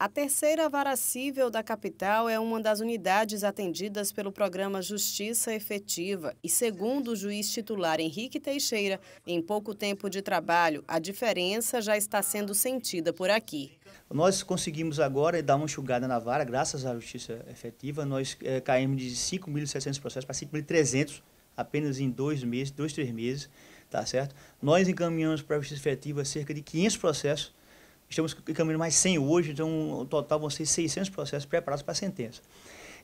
A terceira vara cível da capital é uma das unidades atendidas pelo programa Justiça Efetiva e, segundo o juiz titular Henrique Teixeira, em pouco tempo de trabalho, a diferença já está sendo sentida por aqui. Nós conseguimos agora dar uma enxugada na vara, graças à Justiça Efetiva, nós é, caímos de 5.700 processos para 5.300 apenas em dois meses, dois, três meses, tá certo? Nós encaminhamos para a Justiça Efetiva cerca de 500 processos Estamos caminhando mais 100 hoje, então o total vão ser 600 processos preparados para a sentença.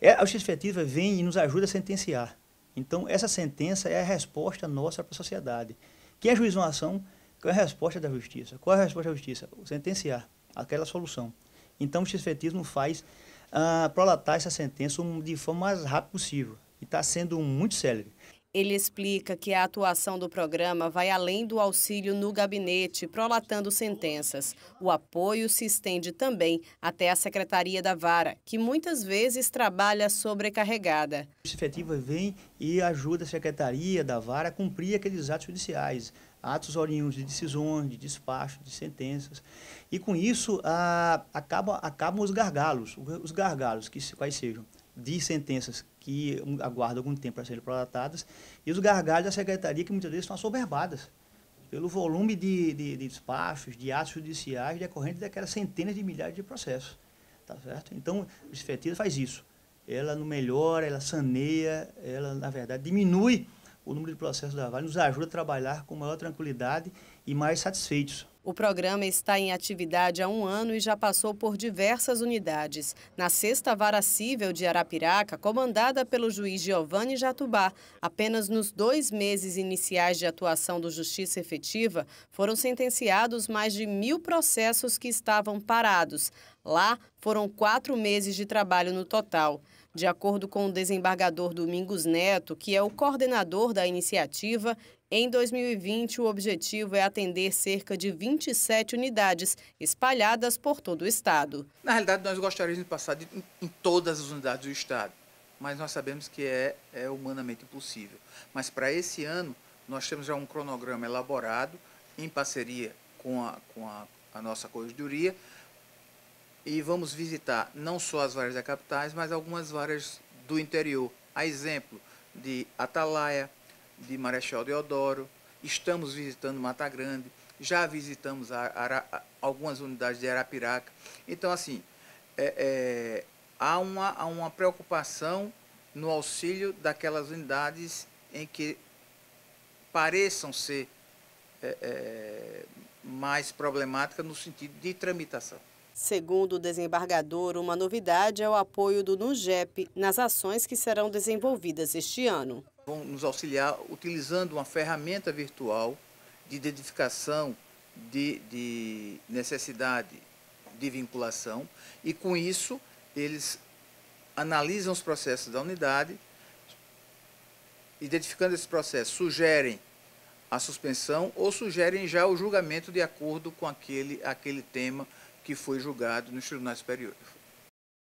É, a justiça efetiva vem e nos ajuda a sentenciar. Então, essa sentença é a resposta nossa para a sociedade. Quem ajuiza é uma ação, qual é a resposta da justiça? Qual é a resposta da justiça? Sentenciar, aquela solução. Então, o justiça faz ah, prolatar essa sentença de forma mais rápida possível. E está sendo muito célebre. Ele explica que a atuação do programa vai além do auxílio no gabinete, prolatando sentenças. O apoio se estende também até a Secretaria da Vara, que muitas vezes trabalha sobrecarregada. A efetiva vem e ajuda a Secretaria da Vara a cumprir aqueles atos judiciais, atos oriundos de decisões, de despacho, de sentenças. E com isso acabam os gargalos, os gargalos, que quais sejam, de sentenças que aguardam algum tempo para serem prolatadas e os gargalhos da secretaria, que muitas vezes são assoberbadas pelo volume de, de, de despachos, de atos judiciais decorrentes daquelas centenas de milhares de processos. Tá certo? Então, a efetiva faz isso. Ela não melhora, ela saneia, ela, na verdade, diminui o número de processos da Vale, nos ajuda a trabalhar com maior tranquilidade e mais satisfeitos. O programa está em atividade há um ano e já passou por diversas unidades. Na sexta vara cível de Arapiraca, comandada pelo juiz Giovanni Jatubá, apenas nos dois meses iniciais de atuação do Justiça Efetiva, foram sentenciados mais de mil processos que estavam parados. Lá, foram quatro meses de trabalho no total. De acordo com o desembargador Domingos Neto, que é o coordenador da iniciativa, em 2020, o objetivo é atender cerca de 27 unidades espalhadas por todo o Estado. Na realidade, nós gostaríamos de passar de, em todas as unidades do Estado, mas nós sabemos que é, é humanamente impossível. Mas para esse ano, nós temos já um cronograma elaborado em parceria com a, com a, a nossa corregedoria e vamos visitar não só as várias da capitais, mas algumas várias do interior. A exemplo de Atalaia, de Marechal Deodoro, estamos visitando Mata Grande, já visitamos a, a, a, algumas unidades de Arapiraca. Então, assim, é, é, há, uma, há uma preocupação no auxílio daquelas unidades em que pareçam ser é, é, mais problemáticas no sentido de tramitação. Segundo o desembargador, uma novidade é o apoio do NUGEP nas ações que serão desenvolvidas este ano vão nos auxiliar utilizando uma ferramenta virtual de identificação de, de necessidade de vinculação e, com isso, eles analisam os processos da unidade, identificando esses processos, sugerem a suspensão ou sugerem já o julgamento de acordo com aquele, aquele tema que foi julgado nos tribunais superiores.